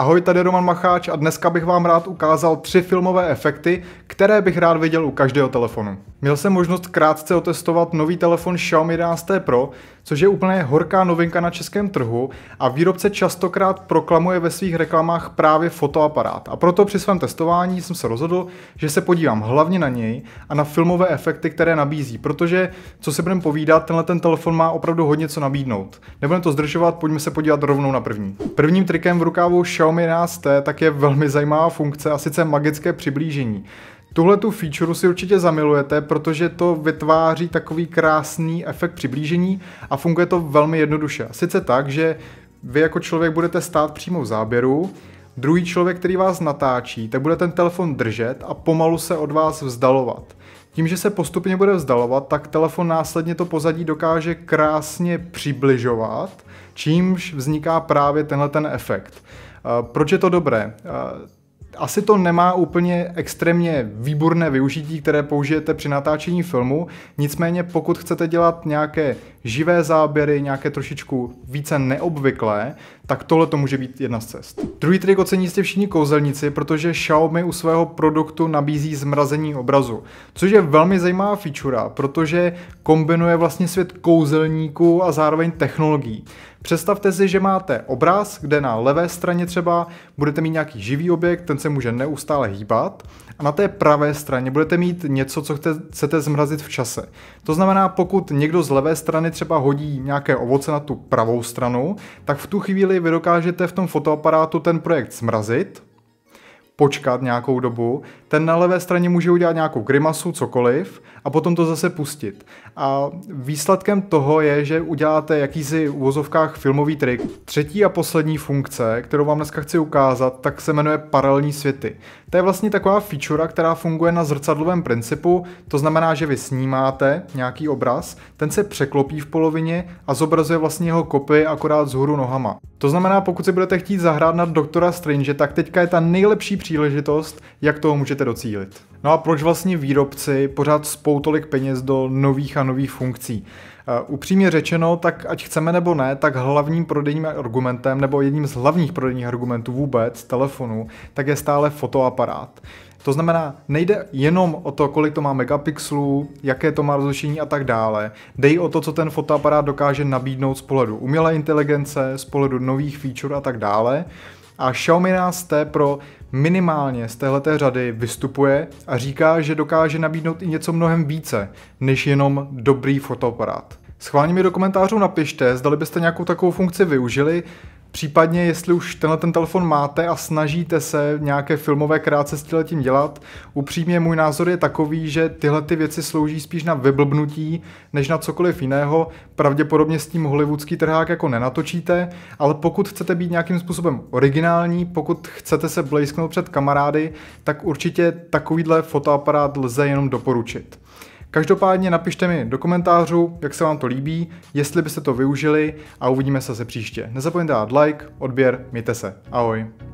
Ahoj, tady Roman Macháč a dneska bych vám rád ukázal tři filmové efekty, které bych rád viděl u každého telefonu. Měl jsem možnost krátce otestovat nový telefon Xiaomi 11 Pro, což je úplně horká novinka na českém trhu a výrobce častokrát proklamuje ve svých reklamách právě fotoaparát. A proto při svém testování jsem se rozhodl, že se podívám hlavně na něj a na filmové efekty, které nabízí, protože, co si budeme povídat, tenhle ten telefon má opravdu hodně co nabídnout. Nebudeme to zdržovat, pojďme se podívat rovnou na první. Prvním trikem v rukávu Xiaomi Xiaomi 11T, tak je velmi zajímavá funkce a sice magické přiblížení. Tuhle tu feature si určitě zamilujete, protože to vytváří takový krásný efekt přiblížení a funguje to velmi jednoduše. Sice tak, že vy jako člověk budete stát přímo v záběru, druhý člověk, který vás natáčí, tak bude ten telefon držet a pomalu se od vás vzdalovat. Tím, že se postupně bude vzdalovat, tak telefon následně to pozadí dokáže krásně přibližovat, čímž vzniká právě tenhle ten efekt. Eh, proč je to dobré? Eh, asi to nemá úplně extrémně výborné využití, které použijete při natáčení filmu, nicméně pokud chcete dělat nějaké živé záběry, nějaké trošičku více neobvyklé, tak tohle to může být jedna z cest. Druhý trik ocení jste všichni kouzelníci, protože Xiaomi u svého produktu nabízí zmrazení obrazu, což je velmi zajímavá feature, protože kombinuje vlastně svět kouzelníků a zároveň technologií. Představte si, že máte obraz, kde na levé straně třeba budete mít nějaký živý objekt, ten se může neustále hýbat a na té pravé straně budete mít něco, co chcete zmrazit v čase. To znamená, pokud někdo z levé strany třeba hodí nějaké ovoce na tu pravou stranu, tak v tu chvíli vy dokážete v tom fotoaparátu ten projekt zmrazit, počkat nějakou dobu, ten na levé straně může udělat nějakou grimasu, cokoliv, a potom to zase pustit. A výsledkem toho je, že uděláte jakýsi v uvozovkách filmový trik. Třetí a poslední funkce, kterou vám dneska chci ukázat, tak se jmenuje paralelní světy. To je vlastně taková feature, která funguje na zrcadlovém principu, to znamená, že vy snímáte nějaký obraz, ten se překlopí v polovině a zobrazuje vlastně jeho kopy akorát z hůru nohama. To znamená, pokud si budete chtít zahrát na doktora Strange, tak teďka je ta nejlepší příležitost, jak toho můžete docílit. No a proč vlastně výrobci pořád spou tolik peněz do nových a nových funkcí? Uh, upřímně řečeno, tak ať chceme nebo ne, tak hlavním prodejním argumentem nebo jedním z hlavních prodejních argumentů vůbec telefonu, tak je stále fotoaparát. To znamená, nejde jenom o to, kolik to má megapixelů, jaké to má rozlišení a tak dále. Dej o to, co ten fotoaparát dokáže nabídnout z pohledu umělé inteligence, z pohledu nových feature a tak dále a Xiaomi nás té pro minimálně z téhleté řady vystupuje a říká, že dokáže nabídnout i něco mnohem více, než jenom dobrý fotoaparát. Schválně mi do komentářů napište, zdali byste nějakou takovou funkci využili, Případně, jestli už tenhle ten telefon máte a snažíte se nějaké filmové krátce s tím dělat, upřímně můj názor je takový, že tyhle ty věci slouží spíš na vyblbnutí, než na cokoliv jiného. Pravděpodobně s tím hollywoodský trhák jako nenatočíte, ale pokud chcete být nějakým způsobem originální, pokud chcete se blejsknout před kamarády, tak určitě takovýhle fotoaparát lze jenom doporučit. Každopádně napište mi do komentářů, jak se vám to líbí, jestli byste to využili a uvidíme se zase příště. Nezapomeňte dát like, odběr, mějte se. Ahoj.